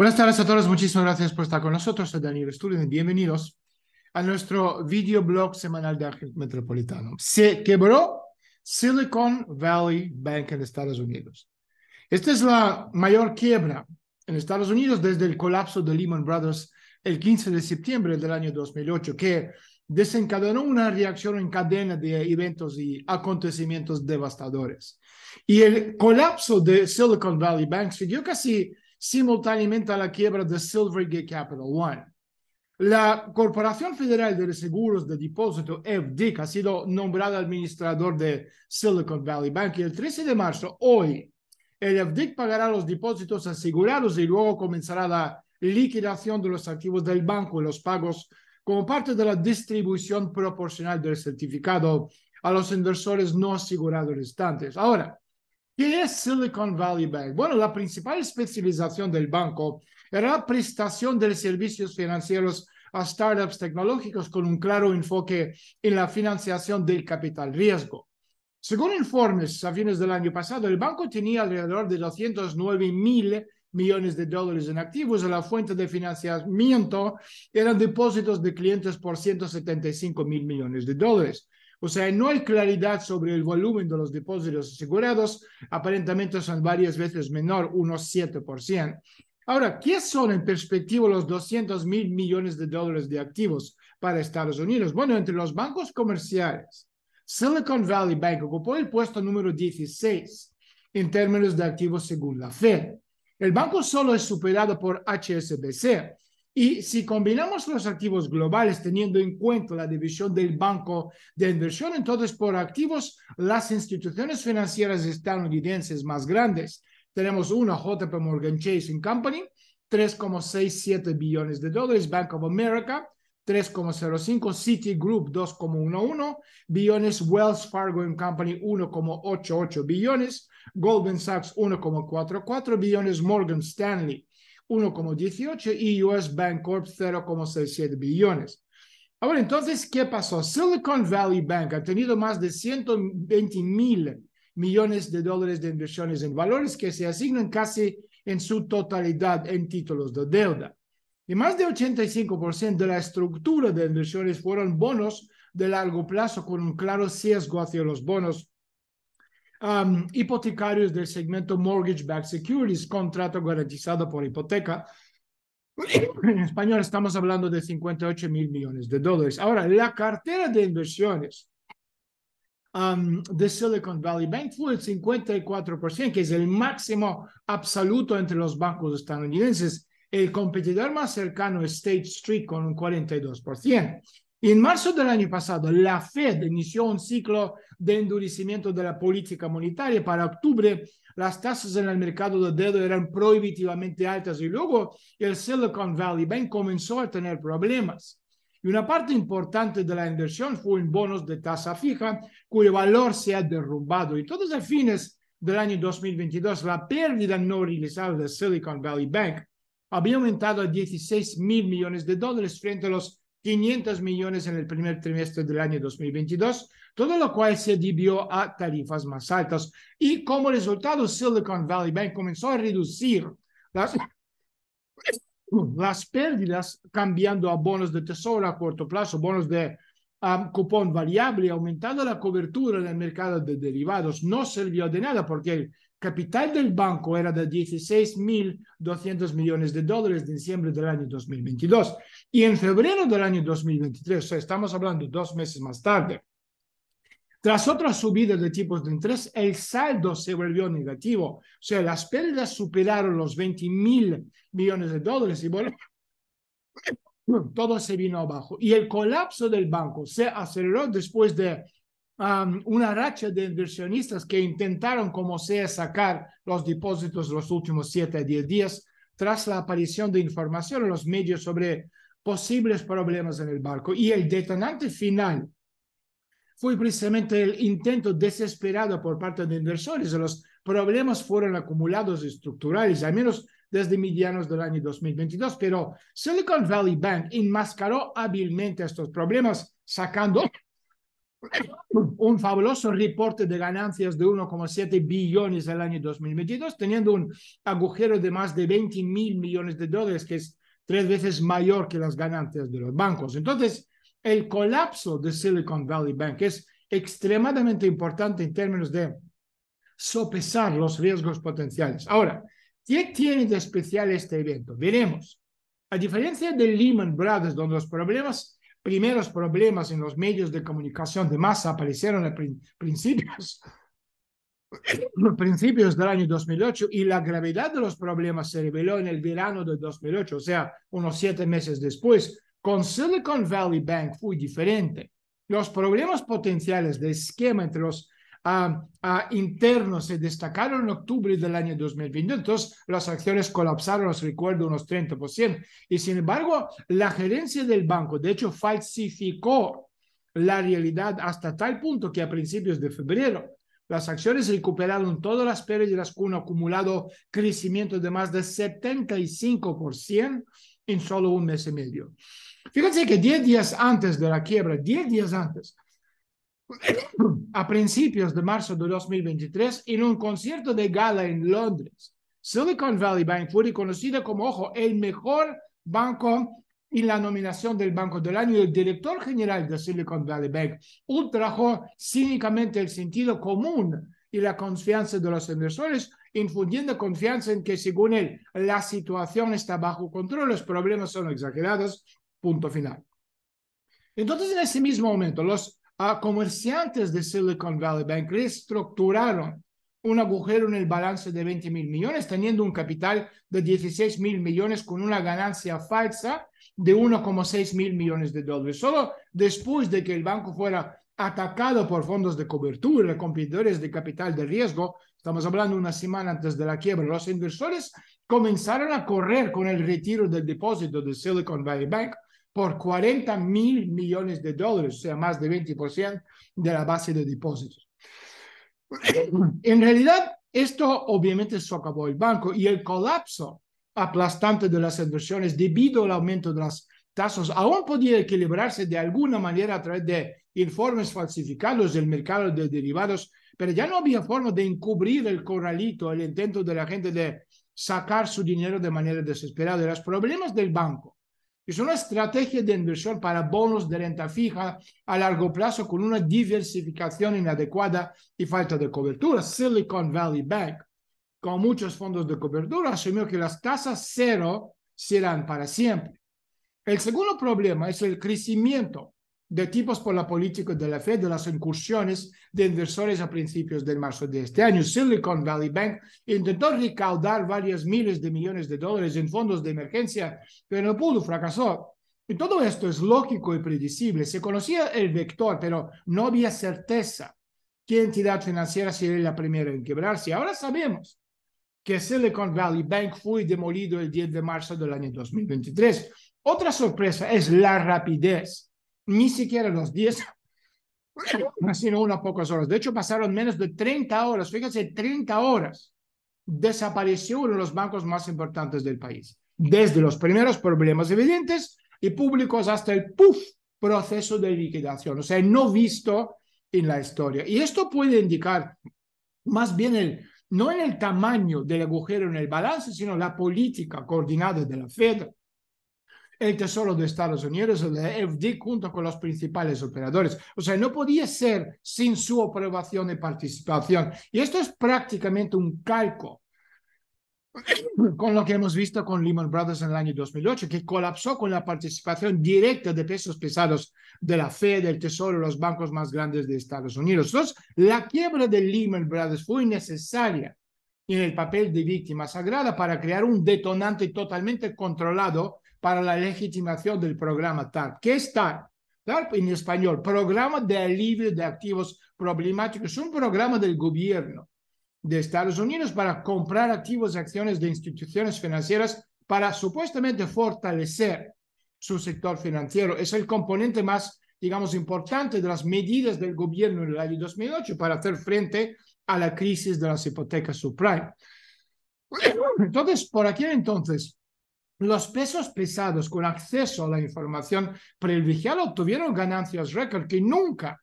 Buenas tardes a todos, muchísimas gracias por estar con nosotros. Soy Daniel y bienvenidos a nuestro videoblog semanal de Ángel Metropolitano. Se quebró Silicon Valley Bank en Estados Unidos. Esta es la mayor quiebra en Estados Unidos desde el colapso de Lehman Brothers el 15 de septiembre del año 2008, que desencadenó una reacción en cadena de eventos y acontecimientos devastadores. Y el colapso de Silicon Valley Bank siguió casi simultáneamente a la quiebra de Silvergate Capital One. La Corporación Federal de Seguros de Depósito, FDIC, ha sido nombrada administrador de Silicon Valley Bank y el 13 de marzo, hoy, el FDIC pagará los depósitos asegurados y luego comenzará la liquidación de los activos del banco y los pagos como parte de la distribución proporcional del certificado a los inversores no asegurados restantes. Ahora, ¿Qué es Silicon Valley Bank? Bueno, la principal especialización del banco era la prestación de servicios financieros a startups tecnológicos con un claro enfoque en la financiación del capital riesgo. Según informes a fines del año pasado, el banco tenía alrededor de 209 mil millones de dólares en activos y la fuente de financiamiento eran depósitos de clientes por 175 mil millones de dólares. O sea, no hay claridad sobre el volumen de los depósitos asegurados, aparentemente son varias veces menor, unos 7%. Ahora, ¿qué son en perspectiva los 200 mil millones de dólares de activos para Estados Unidos? Bueno, entre los bancos comerciales, Silicon Valley Bank ocupó el puesto número 16 en términos de activos según la Fed. El banco solo es superado por HSBC, y si combinamos los activos globales teniendo en cuenta la división del banco de inversión, entonces por activos las instituciones financieras estadounidenses más grandes, tenemos una JP Morgan Chase Company, 3,67 billones de dólares, Bank of America, 3,05, Citigroup 2,11 billones, Wells Fargo Company 1,88 billones, Goldman Sachs 1,44 billones, Morgan Stanley 1,18 y US Bank Corp 0,67 billones. Ahora entonces, ¿qué pasó? Silicon Valley Bank ha tenido más de 120 mil millones de dólares de inversiones en valores que se asignan casi en su totalidad en títulos de deuda. Y más de 85% de la estructura de inversiones fueron bonos de largo plazo con un claro sesgo hacia los bonos Um, hipotecarios del segmento mortgage-backed securities, contrato garantizado por hipoteca. En español estamos hablando de 58 mil millones de dólares. Ahora, la cartera de inversiones um, de Silicon Valley Bank fue el 54%, que es el máximo absoluto entre los bancos estadounidenses. El competidor más cercano es State Street con un 42%. En marzo del año pasado, la Fed inició un ciclo de endurecimiento de la política monetaria. Para octubre, las tasas en el mercado de dedo eran prohibitivamente altas y luego el Silicon Valley Bank comenzó a tener problemas. Y una parte importante de la inversión fue en bonos de tasa fija, cuyo valor se ha derrumbado. Y todos los fines del año 2022, la pérdida no realizada del Silicon Valley Bank había aumentado a 16 mil millones de dólares frente a los 500 millones en el primer trimestre del año 2022, todo lo cual se debió a tarifas más altas. Y como resultado, Silicon Valley Bank comenzó a reducir las, las pérdidas cambiando a bonos de tesoro a corto plazo, bonos de um, cupón variable, aumentando la cobertura en el mercado de derivados. No sirvió de nada porque el capital del banco era de 16.200 millones de dólares de diciembre del año 2022. Y en febrero del año 2023, o sea, estamos hablando dos meses más tarde, tras otra subida de tipos de interés, el saldo se volvió negativo. O sea, las pérdidas superaron los 20 mil millones de dólares y bueno, todo se vino abajo. Y el colapso del banco se aceleró después de um, una racha de inversionistas que intentaron, como sea, sacar los depósitos los últimos 7 a 10 días tras la aparición de información en los medios sobre posibles problemas en el barco. Y el detonante final fue precisamente el intento desesperado por parte de inversores. Los problemas fueron acumulados estructurales, al menos desde medianos del año 2022, pero Silicon Valley Bank enmascaró hábilmente estos problemas sacando un fabuloso reporte de ganancias de 1,7 billones el año 2022, teniendo un agujero de más de 20 mil millones de dólares, que es tres veces mayor que las ganancias de los bancos. Entonces, el colapso de Silicon Valley Bank es extremadamente importante en términos de sopesar los riesgos potenciales. Ahora, ¿qué tiene de especial este evento? Veremos. A diferencia de Lehman Brothers, donde los problemas, primeros problemas en los medios de comunicación de masa aparecieron a principios los principios del año 2008 y la gravedad de los problemas se reveló en el verano de 2008, o sea, unos siete meses después. Con Silicon Valley Bank fue diferente. Los problemas potenciales de esquema entre los ah, ah, internos se destacaron en octubre del año 2020, entonces las acciones colapsaron, los recuerdo, unos 30%. Y sin embargo, la gerencia del banco, de hecho, falsificó la realidad hasta tal punto que a principios de febrero las acciones recuperaron todas las pérdidas con un acumulado crecimiento de más de 75% en solo un mes y medio. Fíjense que 10 días antes de la quiebra, 10 días antes, a principios de marzo de 2023, en un concierto de gala en Londres, Silicon Valley Bank fue reconocida como, ojo, el mejor banco y la nominación del Banco del Año el director general de Silicon Valley Bank ultrajó cínicamente el sentido común y la confianza de los inversores, infundiendo confianza en que, según él, la situación está bajo control, los problemas son exagerados, punto final. Entonces, en ese mismo momento, los ah, comerciantes de Silicon Valley Bank reestructuraron un agujero en el balance de 20 mil millones, teniendo un capital de 16 mil millones con una ganancia falsa de 1,6 mil millones de dólares. Solo después de que el banco fuera atacado por fondos de cobertura, competidores de capital de riesgo, estamos hablando una semana antes de la quiebra, los inversores comenzaron a correr con el retiro del depósito de Silicon Valley Bank por 40 mil millones de dólares, o sea, más de 20% de la base de depósitos. En realidad, esto obviamente socavó el banco y el colapso aplastante de las inversiones debido al aumento de las tasas aún podía equilibrarse de alguna manera a través de informes falsificados del mercado de derivados, pero ya no había forma de encubrir el corralito, el intento de la gente de sacar su dinero de manera desesperada. Los problemas del banco es una estrategia de inversión para bonos de renta fija a largo plazo con una diversificación inadecuada y falta de cobertura. Silicon Valley Bank, con muchos fondos de cobertura, asumió que las tasas cero serán para siempre. El segundo problema es el crecimiento de tipos por la política de la Fed de las incursiones de inversores a principios de marzo de este año. Silicon Valley Bank intentó recaudar varias miles de millones de dólares en fondos de emergencia, pero no pudo, fracasó. Y todo esto es lógico y predecible. Se conocía el vector, pero no había certeza qué entidad financiera sería la primera en quebrarse. Ahora sabemos que Silicon Valley Bank fue demolido el 10 de marzo del año 2023. Otra sorpresa es la rapidez ni siquiera los 10, sino unas pocas horas. De hecho, pasaron menos de 30 horas, fíjense, 30 horas. Desapareció uno de los bancos más importantes del país, desde los primeros problemas evidentes y públicos hasta el puf proceso de liquidación, o sea, no visto en la historia. Y esto puede indicar más bien no en el tamaño del agujero en el balance, sino la política coordinada de la Fed, el Tesoro de Estados Unidos, el FD, junto con los principales operadores. O sea, no podía ser sin su aprobación y participación. Y esto es prácticamente un calco con lo que hemos visto con Lehman Brothers en el año 2008, que colapsó con la participación directa de pesos pesados de la Fed, del Tesoro, los bancos más grandes de Estados Unidos. Entonces, la quiebra de Lehman Brothers fue innecesaria en el papel de víctima sagrada para crear un detonante totalmente controlado para la legitimación del programa TARP. ¿Qué es TARP? TARP en español, Programa de Alivio de Activos Problemáticos, Es un programa del gobierno de Estados Unidos para comprar activos y acciones de instituciones financieras para supuestamente fortalecer su sector financiero. Es el componente más, digamos, importante de las medidas del gobierno en el año 2008 para hacer frente a la crisis de las hipotecas subprime. Entonces, por aquí entonces, los pesos pesados con acceso a la información privilegiada obtuvieron ganancias récord que nunca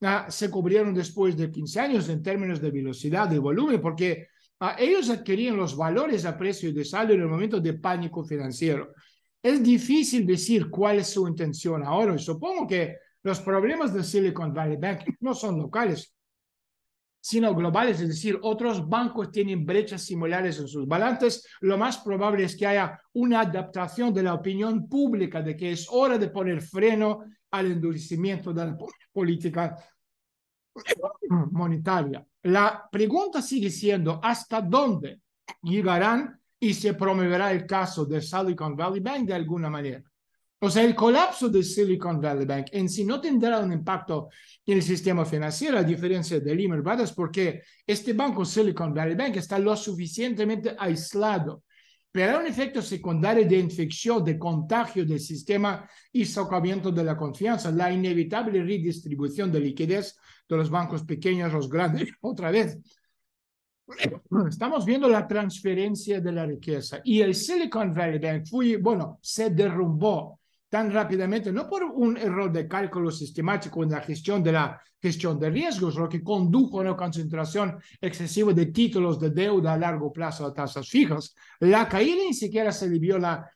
ah, se cubrieron después de 15 años en términos de velocidad y volumen, porque ah, ellos adquirían los valores a precio de saldo en el momento de pánico financiero. Es difícil decir cuál es su intención ahora y supongo que los problemas de Silicon Valley Bank no son locales, sino globales, es decir, otros bancos tienen brechas similares en sus balances, lo más probable es que haya una adaptación de la opinión pública de que es hora de poner freno al endurecimiento de la política monetaria. La pregunta sigue siendo hasta dónde llegarán y se promoverá el caso de Silicon Valley Bank de alguna manera. O sea, el colapso de Silicon Valley Bank en sí no tendrá un impacto en el sistema financiero, a diferencia de Lehman Brothers, porque este banco Silicon Valley Bank está lo suficientemente aislado. Pero un efecto secundario de infección, de contagio del sistema y socavamiento de la confianza, la inevitable redistribución de liquidez de los bancos pequeños a los grandes. Otra vez, Estamos viendo la transferencia de la riqueza y el Silicon Valley Bank fue, bueno, se derrumbó tan rápidamente, no por un error de cálculo sistemático en la gestión de la gestión de riesgos, lo que condujo a una concentración excesiva de títulos de deuda a largo plazo a tasas fijas. La caída ni siquiera se debió a la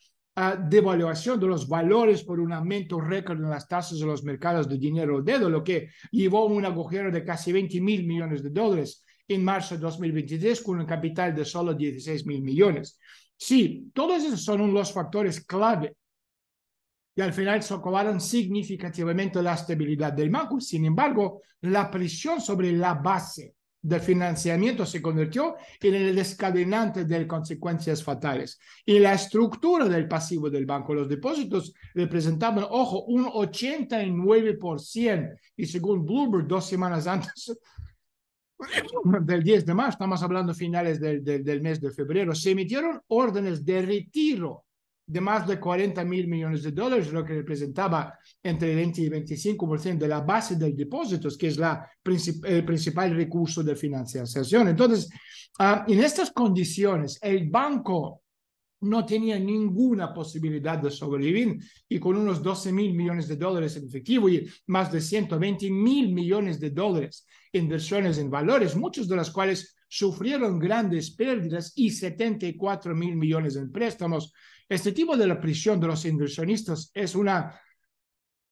devaluación de los valores por un aumento récord en las tasas de los mercados de dinero dedo, lo que llevó a un agujero de casi 20 mil millones de dólares en marzo de 2023 con un capital de solo 16 mil millones. Sí, todos esos son los factores clave y al final socavaron significativamente la estabilidad del banco. Sin embargo, la presión sobre la base del financiamiento se convirtió en el descadenante de consecuencias fatales. Y la estructura del pasivo del banco, los depósitos representaban, ojo, un 89%. Y según Bloomberg, dos semanas antes del 10 de marzo, estamos hablando finales del, del, del mes de febrero, se emitieron órdenes de retiro de más de 40 mil millones de dólares, lo que representaba entre el 20 y 25% de la base de depósitos, que es la el principal recurso de financiación. Entonces, ah, en estas condiciones, el banco no tenía ninguna posibilidad de sobrevivir y con unos 12 mil millones de dólares en efectivo y más de 120 mil millones de dólares en inversiones en valores, muchos de los cuales sufrieron grandes pérdidas y 74 mil millones en préstamos. Este tipo de la prisión de los inversionistas es una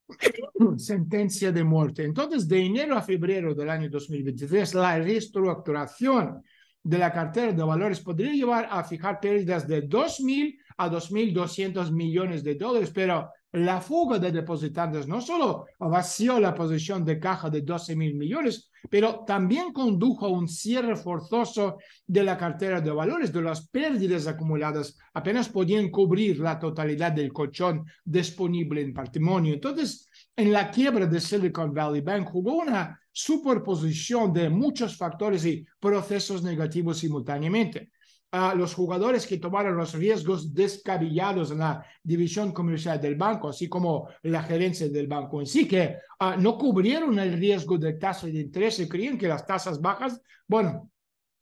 sentencia de muerte. Entonces, de enero a febrero del año 2023, la reestructuración de la cartera de valores podría llevar a fijar pérdidas de 2.000 a 2.200 millones de dólares, pero la fuga de depositantes no solo vació la posición de caja de 12.000 millones, pero también condujo a un cierre forzoso de la cartera de valores de las pérdidas acumuladas. Apenas podían cubrir la totalidad del colchón disponible en patrimonio. Entonces, en la quiebra de Silicon Valley Bank jugó una superposición de muchos factores y procesos negativos simultáneamente. A los jugadores que tomaron los riesgos descabellados en la división comercial del banco, así como la gerencia del banco en sí, que ah, no cubrieron el riesgo de tasa de interés y creían que las tasas bajas, bueno,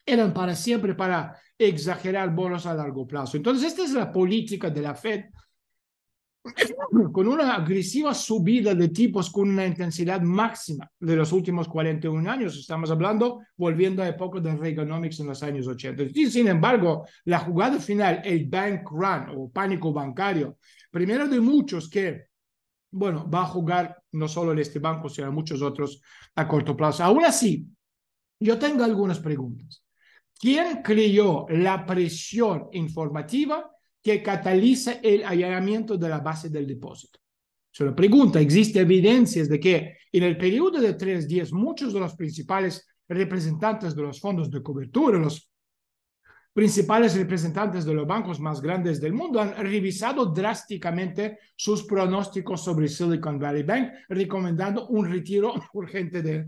eran para siempre para exagerar bonos a largo plazo. Entonces, esta es la política de la Fed con una agresiva subida de tipos con una intensidad máxima de los últimos 41 años. Estamos hablando, volviendo a época de Reaganomics en los años 80. sin embargo, la jugada final, el bank run o pánico bancario, primero de muchos que, bueno, va a jugar no solo en este banco, sino muchos otros a corto plazo. Aún así, yo tengo algunas preguntas. ¿Quién creó la presión informativa? que cataliza el allanamiento de la base del depósito. Se lo pregunta, ¿existe evidencias de que en el periodo de tres días muchos de los principales representantes de los fondos de cobertura, los principales representantes de los bancos más grandes del mundo han revisado drásticamente sus pronósticos sobre Silicon Valley Bank, recomendando un retiro urgente de,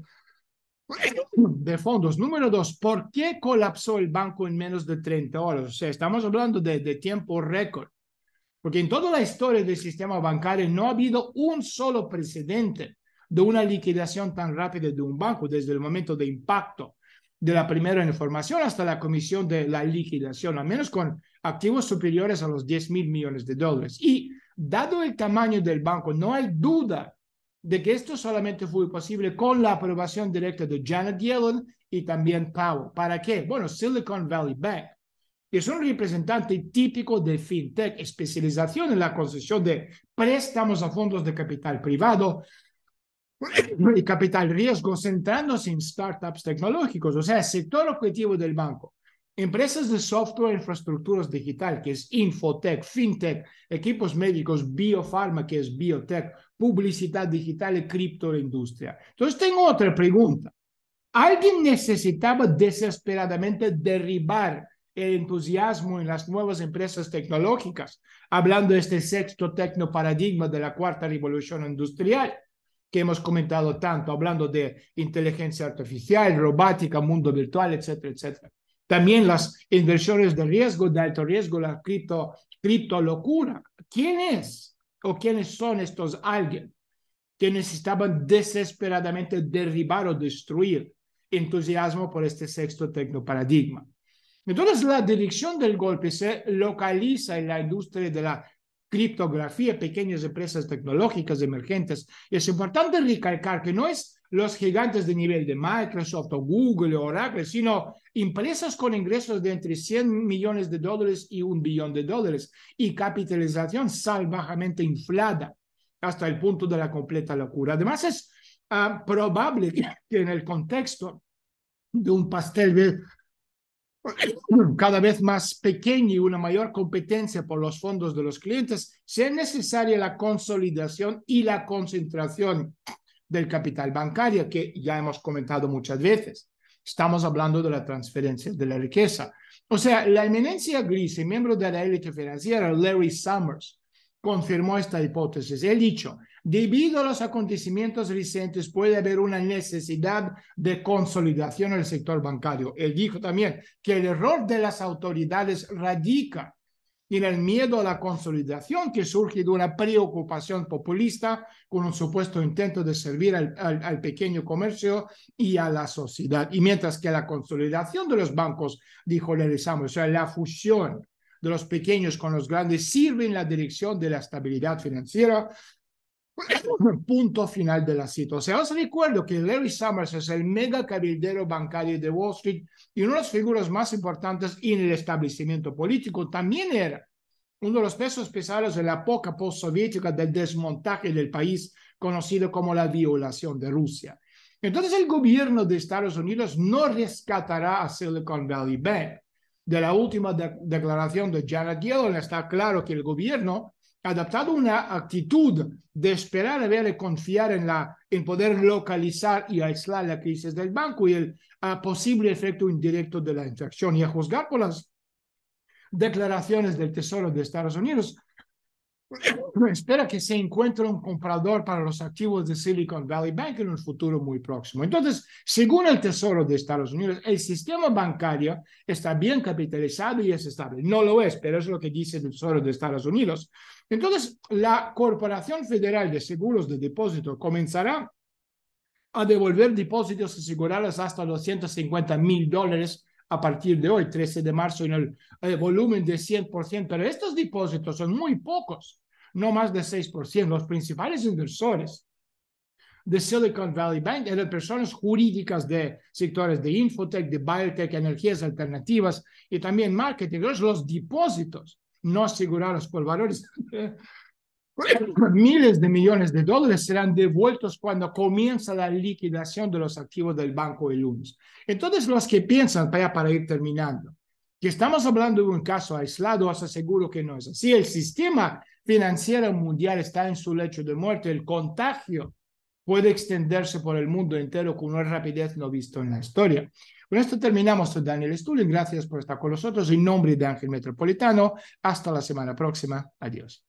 de fondos. Número dos, ¿por qué colapsó el banco en menos de 30 horas? O sea, estamos hablando de, de tiempo récord. Porque en toda la historia del sistema bancario no ha habido un solo precedente de una liquidación tan rápida de un banco desde el momento de impacto de la primera información hasta la comisión de la liquidación, al menos con activos superiores a los 10 mil millones de dólares. Y dado el tamaño del banco, no hay duda de que esto solamente fue posible con la aprobación directa de Janet Yellen y también Powell. ¿Para qué? Bueno, Silicon Valley Bank es un representante típico de FinTech, especialización en la concesión de préstamos a fondos de capital privado y capital riesgo, centrándose en startups tecnológicos, o sea, sector objetivo del banco. Empresas de software, e infraestructuras digital, que es Infotech, FinTech, equipos médicos, biofarma, que es biotech, publicidad digital y criptoindustria. Entonces tengo otra pregunta. ¿Alguien necesitaba desesperadamente derribar el entusiasmo en las nuevas empresas tecnológicas, hablando de este sexto tecnoparadigma de la cuarta revolución industrial? que hemos comentado tanto, hablando de inteligencia artificial, robótica, mundo virtual, etcétera, etcétera. También las inversiones de riesgo, de alto riesgo, la cripto, cripto locura. ¿Quién es o quiénes son estos alguien que necesitaban desesperadamente derribar o destruir entusiasmo por este sexto tecnoparadigma? Entonces, la dirección del golpe se localiza en la industria de la criptografía, pequeñas empresas tecnológicas emergentes. es importante recalcar que no es los gigantes de nivel de Microsoft o Google o Oracle, sino empresas con ingresos de entre 100 millones de dólares y un billón de dólares y capitalización salvajemente inflada hasta el punto de la completa locura. Además, es ah, probable que, en el contexto de un pastel cada vez más pequeño y una mayor competencia por los fondos de los clientes, sea necesaria la consolidación y la concentración del capital bancario, que ya hemos comentado muchas veces. Estamos hablando de la transferencia de la riqueza. O sea, la eminencia gris y miembro de la élite financiera, Larry Summers, confirmó esta hipótesis. Él dijo, debido a los acontecimientos recientes puede haber una necesidad de consolidación en el sector bancario. Él dijo también que el error de las autoridades radica en el miedo a la consolidación que surge de una preocupación populista con un supuesto intento de servir al, pequeño comercio y a la sociedad. Y mientras que la consolidación de los bancos, dijo Larry o sea, la fusión de los pequeños con los grandes sirve en la dirección de la estabilidad financiera el punto final de la cita. O sea, os recuerdo que Larry Summers es el mega cabildero bancario de Wall Street y uno de los figuras más importantes en el establecimiento político. También era uno de los pesos pesados de la época postsoviética del desmontaje del país conocido como la violación de Rusia. Entonces el gobierno de Estados Unidos no rescatará a Silicon Valley Bank. De la última declaración de Janet Yellen está claro que el gobierno adaptado una actitud de esperar a ver y confiar en, la, en poder localizar y aislar la crisis del banco y el ah, posible efecto indirecto de la infracción Y a juzgar por las declaraciones del Tesoro de Estados Unidos, espera que se encuentre un comprador para los activos de Silicon Valley Bank en un futuro muy próximo. Entonces, según el Tesoro de Estados Unidos, el sistema bancario está bien capitalizado y es estable. No lo es, pero es lo que dice el Tesoro de Estados Unidos. Entonces, la Corporación Federal de Seguros de Depósito comenzará a devolver depósitos asegurados hasta 250 mil dólares a partir de hoy, 13 de marzo, en el, eh, volumen de 100%. Pero estos depósitos son muy pocos, no más de 6%. Los principales inversores de Silicon Valley Bank eran personas jurídicas de sectores de infotech, de biotech, energías alternativas y también marketing. Los depósitos no asegurados por valores, miles de millones de dólares serán devueltos cuando comienza la liquidación de los activos del banco el lunes. Entonces, los que piensan, para, para ir terminando, que estamos hablando de un caso aislado, os aseguro que no es así. El sistema financiero mundial está en su lecho de muerte. El contagio puede extenderse por el mundo entero con una rapidez no vista en la historia. Con esto terminamos, Daniel Stulin. Gracias por estar con nosotros. En nombre de Ángel Metropolitano, hasta la semana próxima. Adiós.